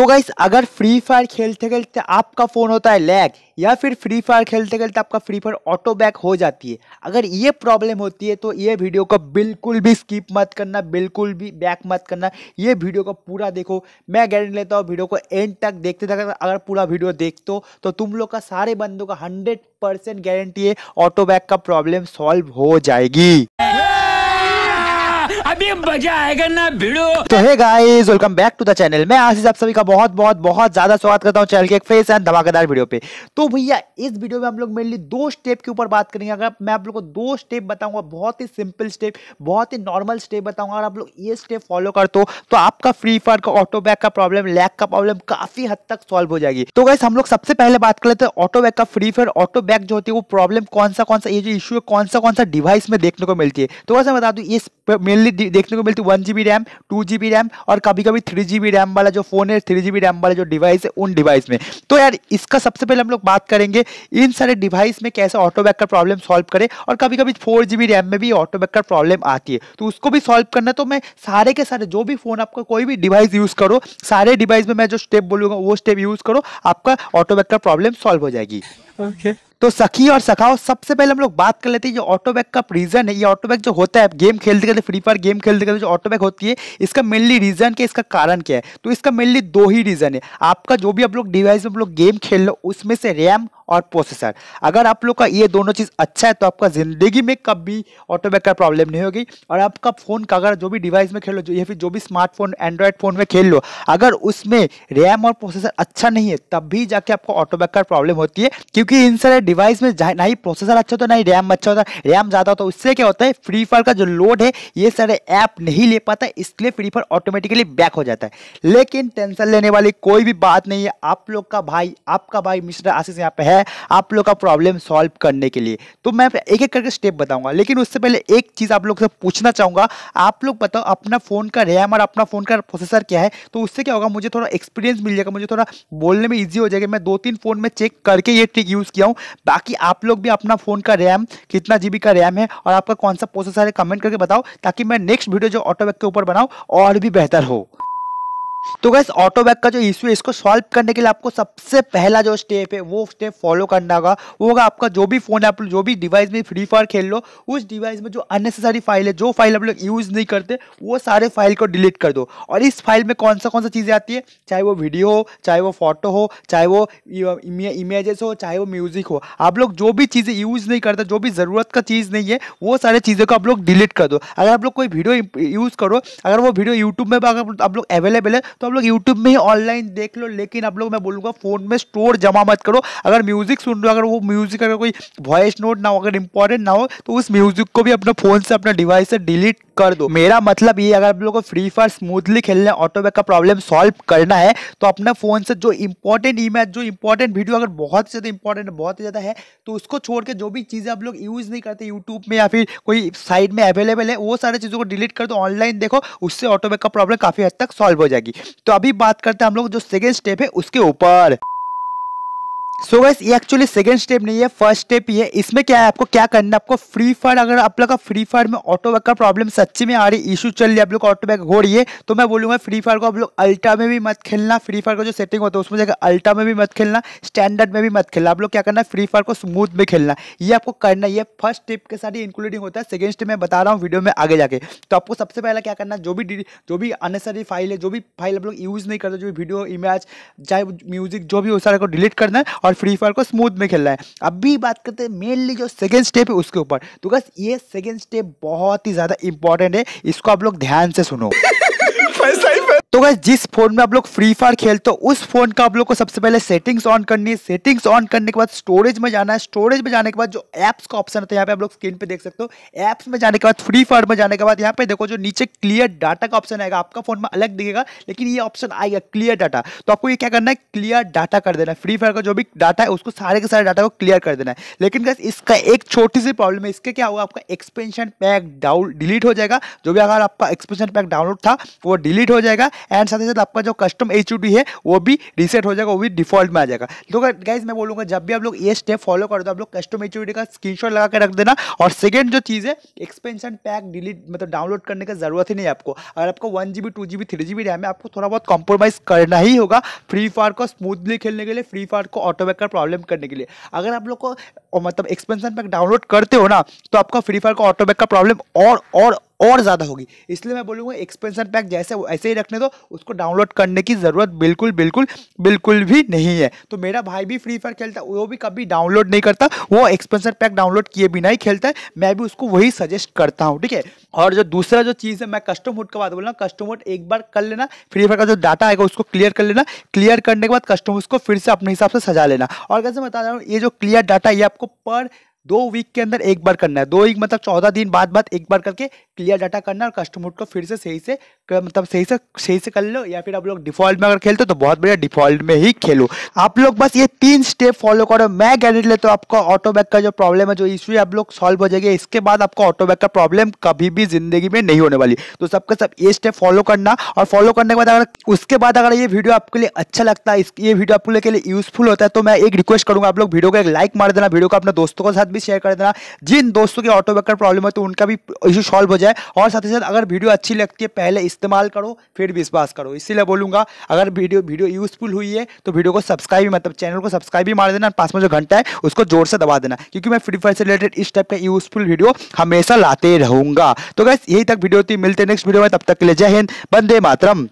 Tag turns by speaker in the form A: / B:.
A: तो गाइस अगर free fire खेलते खेलते आपका फ़ोन होता है लैग या फिर फ्री फायर खेलते खेलते आपका फ्री फायर ऑटो बैक हो जाती है अगर ये प्रॉब्लम होती है तो ये वीडियो को बिल्कुल भी स्किप मत करना बिल्कुल भी बैक मत करना ये वीडियो को पूरा देखो मैं गारंटी लेता हूँ वीडियो को एंड तक देखते तक अगर पूरा वीडियो देखते दो तो तुम लोग का सारे बंदों का हंड्रेड परसेंट गारंटी है ऑटो बैक का प्रॉब्लम सॉल्व हो जाएगी तो hey guys welcome back to the channel मैं आशीष आप सभी का बहुत बहुत बहुत ज्यादा स्वागत करता हूँ चैनल के एक फेस एंड धमाकेदार वीडियो पे तो भैया इस वीडियो में हम लोग मेनली दो स्टेप के ऊपर बात करेंगे अगर मैं आप लोग को दो स्टेप बताऊंगा बहुत ही सिंपल स्टेप बहुत ही नॉर्मल स्टेप बताऊंगा अगर आप लोग ये स्टेप फॉलो कर दो तो आपका फ्री फायर का ऑटो बैक का प्रॉब्लम लैक का प्रॉब्लम काफी हद तक सॉल्व हो जाएगी तो गाइस हम लोग सबसे पहले बात कर लेते हैं ऑटो बैक का फ्री फायर ऑटो बैक जो होती है वो प्रॉब्लम कौन सा कौन सा ये जो इशू है कौन सा कौन सा डिवाइस में देखने को मिलती है तो वैसे बता दू ये मेनली देखने को मिलती one G RAM two G RAM और कभी कभी थ्री जी रैम वाला जो फ़ोन है थ्री जी रैम वाला जो डिवाइस है उन डिवाइस में तो यार इसका सबसे पहले हम लोग बात करेंगे इन सारे डिवाइस में कैसे ऑटो बैक का प्रॉब्लम सॉल्व करें और कभी कभी फोर जी रैम में भी ऑटो बैक का प्रॉब्लम आती है तो उसको भी सॉल्व करना तो मैं सारे के सारे जो भी फ़ोन आपका कोई भी डिवाइस यूज़ करो सारे डिवाइस में मैं जो स्टेप बोलूंगा वो स्टेप यूज़ करो आपका ऑटो बैक का प्रॉब्लम सॉल्व हो जाएगी ओके okay. तो सखी और सखाओ सबसे पहले हम लोग बात कर लेते हैं जो ऑटोबैक का रीज़न है ये ऑटोबैक जो होता है गेम खेलते खेलते फ्री फायर गेम खेलते खेलते जो ऑटोबैक होती है इसका मेनली रीज़न क्या इसका कारण क्या है तो इसका मेनली दो ही रीज़न है आपका जो भी आप लोग डिवाइस में आप लोग गेम खेल लो उसमें से रैम और प्रोसेसर अगर आप लोग का ये दोनों चीज़ अच्छा है तो आपका ज़िंदगी में कभी ऑटोबैक का प्रॉब्लम नहीं होगी और आपका फ़ोन का अगर जो भी डिवाइस में खेल लो या फिर जो भी स्मार्टफोन एंड्रॉयड फ़ोन में खेल लो अगर उसमें रैम और प्रोसेसर अच्छा नहीं है तब भी जाके आपको ऑटोबैक का प्रॉब्लम होती है क्योंकि इन सारे डिवाइस में ना ही प्रोसेसर अच्छा होता है ना ही रैम अच्छा होता है रैम ज़्यादा होता है उससे क्या होता है फ्री फायर का जो लोड है ये सारे ऐप नहीं ले पाता इसलिए फ्री फायर ऑटोमेटिकली बैक हो जाता है लेकिन टेंशन लेने वाली कोई भी बात नहीं है आप लोग का भाई आपका भाई मिस्टर आशीष यहाँ पे है है आप लोग का प्रॉब्लम सॉल्व करने के लिए तो मैं एक एक करके स्टेप बताऊंगा लेकिन उससे पहले एक चीज़ आप लोग से पूछना चाहूँगा आप लोग बताओ अपना फ़ोन का रैम और अपना फ़ोन का प्रोसेसर क्या है तो उससे क्या होगा मुझे थोड़ा एक्सपीरियंस मिल जाएगा मुझे थोड़ा बोलने में ईजी हो जाएगा मैं दो तीन फ़ोन में चेक करके ये ट्रिक यूज़ किया हूँ बाकी आप लोग भी अपना फ़ोन का रैम कितना जी का रैम है और आपका कौन सा प्रोसेसर है कमेंट करके बताओ ताकि मैं नेक्स्ट वीडियो जो ऑटोबैक के ऊपर बनाऊँ और भी बेहतर हो तो गैस ऑटो बैग का जो इशू है इसको सॉल्व करने के लिए आपको सबसे पहला जो स्टेप है वो स्टेप फॉलो करना होगा वो होगा आपका जो भी फोन आप जो भी डिवाइस में फ्री फायर खेल लो उस डिवाइस में जो अननेसेसरी फाइल है जो फाइल आप लोग यूज़ नहीं करते वो सारे फाइल को डिलीट कर दो और इस फाइल में कौन सा कौन सा चीज़ें आती है चाहे वो वीडियो हो चाहे वो फोटो हो चाहे वो इमेजेस हो चाहे वो म्यूज़िक हो आप लोग जो भी चीज़ें यूज़ नहीं करते जो भी ज़रूरत का चीज़ नहीं है वो सारे चीज़ों को आप लोग डिलीट कर दो अगर आप लोग कोई वीडियो यूज़ करो अगर वो वीडियो यूट्यूब में आप लोग अवेलेबल है तो आप लोग यूट्यूब में ही ऑनलाइन देख लो लेकिन आप लोग मैं बोलूँगा फ़ोन में स्टोर जमा मत करो अगर म्यूज़िक सुन लो अगर वो म्यूज़िक अगर कोई वॉइस नोट ना हो अगर इंपॉर्टेंट ना हो तो उस म्यूज़िक को भी अपना फ़ोन से अपना डिवाइस से डिलीट कर दो मेरा मतलब ये अगर आप लोगों को फ्री फायर स्मूथली खेलने ऑटोबैक का प्रॉब्लम सॉल्व करना है तो अपने फोन से जो इंपॉर्टेंट इमेज जो इंपॉर्टेंट वीडियो अगर बहुत ही ज़्यादा इंपॉर्टेंट बहुत ही ज़्यादा है तो उसको छोड़ के जो भी चीज़ें आप लोग यूज़ नहीं करते यूट्यूब में या फिर कोई साइड में अवेलेबल है वो सारी चीज़ों को डिलीट कर दो ऑनलाइन देखो उससे ऑटोबैक का प्रॉब्लम काफ़ी हद तक सॉल्व हो जाएगी तो अभी बात करते हैं हम लोग जो सेकेंड स्टेप है उसके ऊपर सो so गैस ये एक्चुअली सेकंड स्टेप नहीं है फर्स्ट स्टेप है इसमें क्या है आपको क्या करना है आपको फ्री फायर अगर आप लोग का फ्री फायर में ऑटो बैक का प्रॉब्लम सच्ची में आ रही इशू चल रही है आप लोग ऑटो बैक हो रही है तो मैं बोलूँगा फ्री फायर को आप लोग अल्टा में भी मत खेलना फ्री फायर का जो सेटिंग होता है उसमें जाकर अल्टा में भी मत खेलना स्टैंडर्ड में भी मत खेलना आप लोग क्या करना है फ्री फायर को स्मूथ में खेलना ये आपको करना ये फर्स्ट स्टेप के साथ ही इंक्लूडिंग होता है सेकेंड स्टेप मैं बता रहा हूँ वीडियो में आगे जाके तो आपको सबसे पहले क्या करना जो भी जो भी अनेसरी फाइल है जो भी फाइल आप लोग यूज़ नहीं करते जो भी वीडियो इमेज चाहे म्यूजिक जो भी हो सारे को डिलीट करना है और फ्री फायर को स्मूथ में खेलना है अब भी बात करते हैं मेनली जो सेकेंड स्टेप है उसके ऊपर तो बस ये सेकेंड स्टेप बहुत ही ज़्यादा इंपॉर्टेंट है इसको आप लोग ध्यान से सुनो तो गाइस जिस फोन में आप लोग फ्री फायर खेलते हो उस फोन का आप लोग को सबसे पहले सेटिंग्स ऑन करनी है सेटिंग्स ऑन करने के बाद स्टोरेज में जाना है स्टोरेज में जाने के बाद जो एप्स का ऑप्शन होता है यहाँ पे आप लोग स्क्रीन पे देख सकते हो एप्स में जाने के बाद फ्री फायर में जाने के बाद यहाँ पे देखो जो नीचे क्लियर डाटा का ऑप्शन आएगा आपका फोन में अलग दिखेगा लेकिन ये ऑप्शन आएगा क्लियर डाटा तो आपको ये क्या करना है क्लियर डाटा कर देना है फ्री फायर का जो भी डाटा है उसको सारे के सारे डाटा को क्लियर कर देना है लेकिन गैस इसका एक छोटी सी प्रॉब्लम है इसके क्या होगा आपका एक्सपेंशन पैक डाउन डिलीट हो जाएगा जो भी अगर आपका एक्सपेंशन पैक डाउनलोड था वो डिलीट हो जाएगा जाएगा एंड साथ ही साथ आपका जो कस्टम एच है वो भी रिसेट हो जाएगा वो भी डिफॉल्ट में आ जाएगा तो गाइज मैं बोलूँगा जब भी आप लोग ये स्टेप फॉलो करो तो आप लोग कस्टम एच का स्क्रीन लगा के रख देना और सेकेंड जो चीज़ है एक्सपेंशन पैक डिलीट मतलब डाउनलोड करने का जरूरत ही नहीं आपको अगर आपको one G B two G B three G B RAM है आपको थोड़ा बहुत कॉम्प्रोमाइज़ करना ही होगा फ्री फायर को स्मूथली खेलने के लिए फ्री फायर को का प्रॉब्लम करने के लिए अगर आप लोग को मतलब एक्सपेंशन पैक डाउनलोड करते हो ना तो आपका फ्री फायर का ऑटोबैक का प्रॉब्लम और और और ज़्यादा होगी इसलिए मैं बोलूँगा एक्सपेंशन पैक जैसे ऐसे ही रखने दो उसको डाउनलोड करने की ज़रूरत बिल्कुल बिल्कुल बिल्कुल भी नहीं है तो मेरा भाई भी फ्री फायर खेलता वो भी कभी डाउनलोड नहीं करता वो एक्सपेंशन पैक डाउनलोड किए बिना ही खेलता है मैं भी उसको वही सजेस्ट करता हूँ ठीक है और जो दूसरा जो चीज़ है मैं कस्टम हुड का बात बोल रहा हूँ कस्टम हुड एक बार कर लेना फ्री फायर का जो डाटा आएगा उसको क्लियर कर लेना क्लियर करने के बाद कस्टम उसको फिर से अपने हिसाब से सजा लेना और कैसे बता रहा हूँ ये जो क्लियर डाटा ये आपको पर दो वीक के अंदर एक बार करना है दो वीक मतलब चौदह दिन बाद बाद एक बार करके क्लियर डाटा करना और कस्टमर को फिर से सही से मतलब सही से सही से कर लो या फिर आप लोग डिफॉल्ट में अगर खेलते हो तो बहुत बढ़िया डिफॉल्ट में ही खेलो आप लोग बस ये तीन स्टेप फॉलो करो मैं गारंटी लेता हूँ आपका ऑटो बैक का जो प्रॉब्लम है जो इश्यू है आप लोग सॉल्व हो जाएगी इसके बाद आपका ऑटो बैक का प्रॉब्लम कभी भी जिंदगी में नहीं होने वाली तो सबका सब ये स्टेप फॉलो करना और फॉलो करने के बाद अगर उसके बाद अगर ये वीडियो आपके लिए अच्छा लगता है ये वीडियो आपके लिए यूजफुल होता है तो मैं एक रिक्वेस्ट करूंगा आप लोग वीडियो को एक लाइक मार देना वीडियो को अपने दोस्तों के साथ साथ भी शेयर कर देना जिन दोस्तों की ऑटो बैक प्रॉब्लम है तो उनका भी इशू सॉल्व हो जाए और साथ ही साथ अगर वीडियो अच्छी लगती है पहले इस्तेमाल करो फिर विश्वास करो इसीलिए बोलूंगा अगर वीडियो वीडियो यूजफुल हुई है तो वीडियो को सब्सक्राइब मतलब चैनल को सब्सक्राइब भी मार देना पास में जो घंटा है उसको जोर से दबा देना क्योंकि मैं फ्री फायर से रिलेटेड इस टाइप का यूजफुल वीडियो हमेशा लाते रहूंगा तो गैस यही तक वीडियो थी मिलते नेक्स्ट वीडियो में तब तक के लिए जय हिंद बंदे मातरम